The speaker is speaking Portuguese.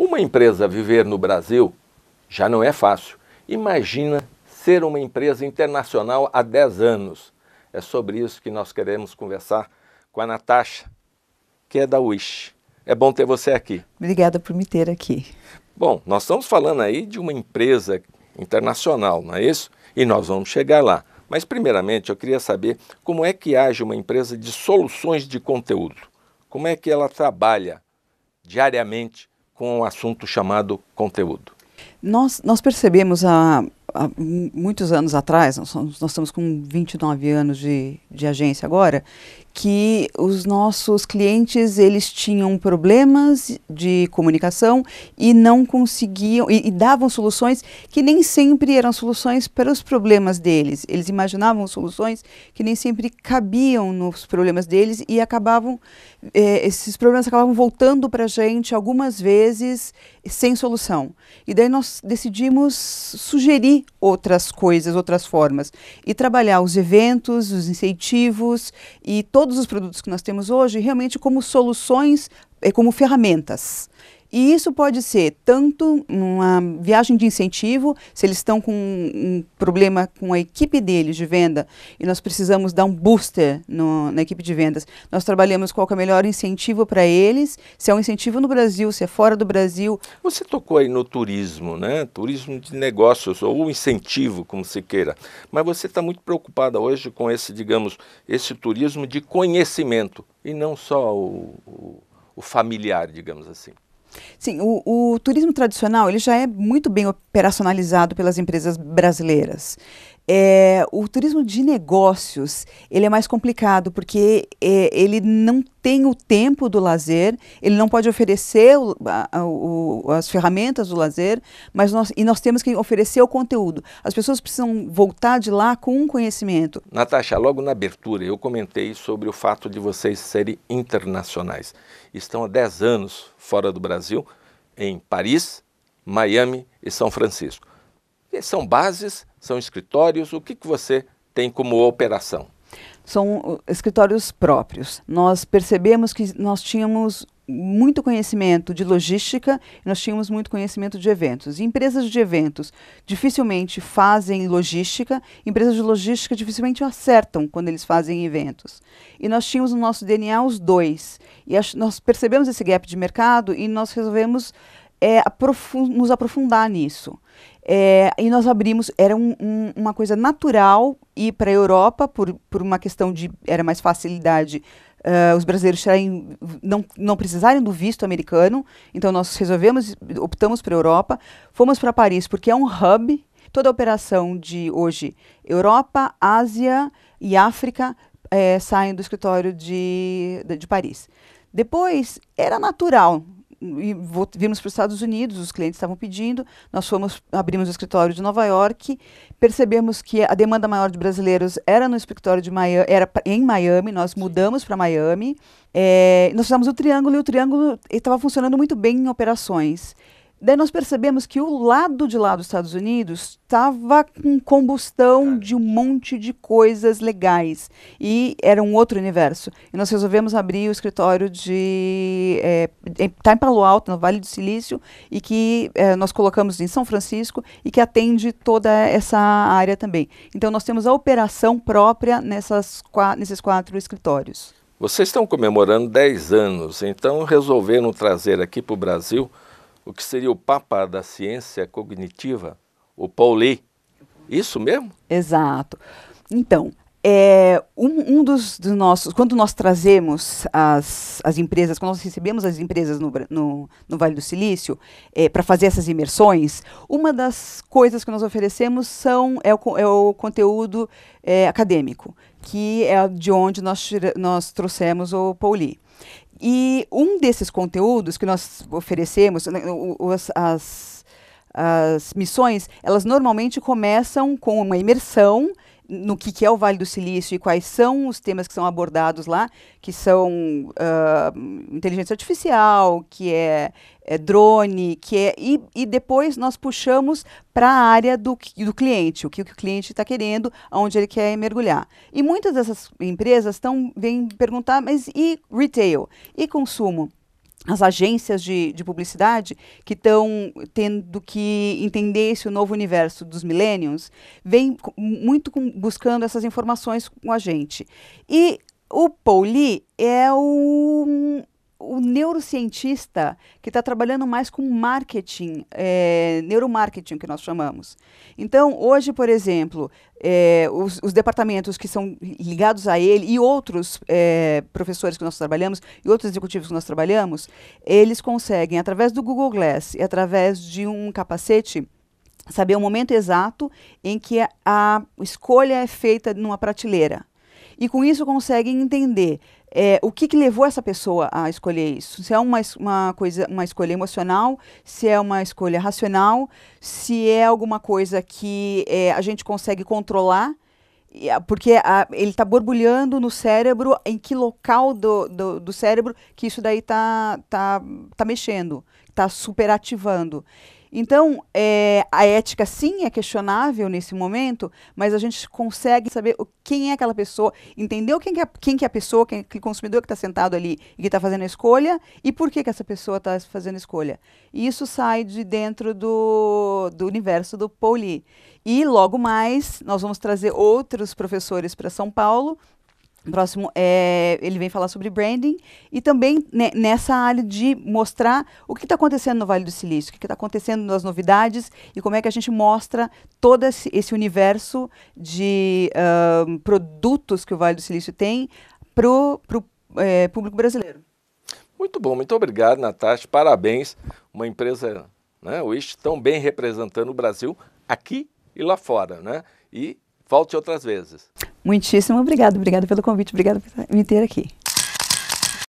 Uma empresa viver no Brasil já não é fácil. Imagina ser uma empresa internacional há 10 anos. É sobre isso que nós queremos conversar com a Natasha, que é da Wish. É bom ter você aqui. Obrigada por me ter aqui. Bom, nós estamos falando aí de uma empresa internacional, não é isso? E nós vamos chegar lá. Mas, primeiramente, eu queria saber como é que age uma empresa de soluções de conteúdo. Como é que ela trabalha diariamente com o um assunto chamado conteúdo. Nós, nós percebemos a, há muitos anos atrás, nós, nós estamos com 29 anos de, de agência agora, que os nossos clientes eles tinham problemas de comunicação e não conseguiam e, e, davam soluções que nem sempre eram soluções para os problemas deles. Eles imaginavam soluções que nem sempre cabiam nos problemas deles e acabavam eh, esses problemas acabavam voltando para a gente algumas vezes sem solução. E daí nós decidimos sugerir outras coisas, outras formas. E trabalhar os eventos, os incentivos e todos os produtos que nós temos hoje realmente como soluções, eh, como ferramentas. E isso pode ser tanto uma viagem de incentivo, se eles estão com um problema com a equipe deles de venda e nós precisamos dar um booster no, na equipe de vendas, nós trabalhamos qual é o melhor incentivo para eles, se é um incentivo no Brasil, se é fora do Brasil. Você tocou aí no turismo, né? Turismo de negócios ou incentivo, como se queira. Mas você está muito preocupada hoje com esse, digamos, esse turismo de conhecimento e não só o, o, o familiar, digamos assim. Sim, o, o, turismo tradicional ele já é muito bem operacionalizado pelas empresas brasileiras. É, o turismo de negócios ele é mais complicado porque é, ele não tem o tempo do lazer, ele não pode oferecer o, a, o, as ferramentas do lazer, mas nós, e nós temos que oferecer o conteúdo. As pessoas precisam voltar de lá com um conhecimento. Natasha, logo na abertura eu comentei sobre o fato de vocês serem internacionais. Estão há 10 anos fora do Brasil, em Paris, Miami e São Francisco. E são bases são escritórios? O que, que você tem como operação? São uh, escritórios próprios. Nós percebemos que nós tínhamos muito conhecimento de logística, nós tínhamos muito conhecimento de eventos. E empresas de eventos dificilmente fazem logística, empresas de logística dificilmente acertam quando eles fazem eventos. E nós tínhamos no nosso DNA os dois. E nós percebemos esse gap de mercado e nós resolvemos é, eh, aprofund nos aprofundar nisso. É, e nós abrimos, era um, um, uma coisa natural ir para a Europa, por, por uma questão de. era mais facilidade uh, os brasileiros não, não precisarem do visto americano. Então nós resolvemos, optamos para a Europa, fomos para Paris, porque é um hub. Toda a operação de hoje, Europa, Ásia e África, é, saem do escritório de, de, de Paris. Depois, era natural e vimos para os Estados Unidos, os clientes estavam pedindo, nós fomos, abrimos o escritório de Nova York, percebemos que a demanda maior de brasileiros era no escritório de Miami, era em Miami, nós mudamos para Miami, é, nós fizemos o triângulo e o triângulo estava eh, funcionando muito bem em operações. Daí nós percebemos que o lado de lá dos Estados Unidos estava com combustão de um monte de coisas legais e era um outro universo. E nós resolvemos abrir o escritório de é, em Palo Alto, no Vale do Silício, e que é, nós colocamos em São Francisco e que atende toda essa área também. Então nós temos a operação própria nessas, nesses quatro escritórios. Vocês estão comemorando 10 anos, então resolveram trazer aqui para o Brasil o que seria o papa da ciência cognitiva, o Pauli. Isso mesmo? Exato. Então, é, um, um dos, dos, nossos. Quando nós trazemos as, as empresas, quando nós recebemos as empresas no, no, no Vale do Silício é, para fazer essas imersões, uma das coisas que nós oferecemos são, é, o, é o conteúdo é, acadêmico, que é de onde nós, nós trouxemos o Pauli. E um desses conteúdos que nós oferecemos, né, os, as, as missões, elas normalmente começam com uma imersão no que, que, é o Vale do Silício e quais são os temas que são abordados lá, que são uh, inteligência artificial, que é, é drone, que é e, e depois nós puxamos para a área do, do cliente, o que, o, que o cliente está querendo, aonde ele quer mergulhar. E muitas dessas empresas estão vêm perguntar, mas e retail e consumo? as agências de, de publicidade que estão tendo que entender esse novo universo dos millennials, vem muito com, buscando essas informações com a gente. E o Pauli é o, o neurocientista que está trabalhando mais com marketing, é, neuromarketing que nós chamamos. Então, hoje, por exemplo, é, os, os, departamentos que são ligados a ele e outros é, professores que nós trabalhamos e outros executivos que nós trabalhamos, eles conseguem, através do Google Glass e através de um capacete, saber o momento exato em que a, a escolha é feita numa prateleira e com isso conseguem entender é, o que, que, levou essa pessoa a escolher isso. Se é uma, uma, coisa, uma escolha emocional, se é uma escolha racional, se é alguma coisa que é, a gente consegue controlar, porque a, ele está borbulhando no cérebro, em que local do, do, do cérebro que isso daí está tá, tá mexendo, está superativando. Então, é, a ética sim é questionável nesse momento, mas a gente consegue saber quem é aquela pessoa, entender quem que é, quem que é a pessoa, quem é o consumidor que está sentado ali e que está fazendo a escolha e por que, que essa pessoa está fazendo a escolha. E isso sai de dentro do, do universo do Pauli. E logo mais nós vamos trazer outros professores para São Paulo Próximo, é, ele vem falar sobre branding e também né, nessa área de mostrar o que está acontecendo no Vale do Silício, o que está acontecendo nas novidades e como é que a gente mostra todo esse, esse universo de uh, produtos que o Vale do Silício tem para o é, público brasileiro. Muito bom, muito obrigado, Natasha. Parabéns. Uma empresa, né, o IST, tão bem representando o Brasil aqui e lá fora. Né? E Volte outras vezes. Muitíssimo obrigado, obrigado pelo convite, obrigado por me ter aqui.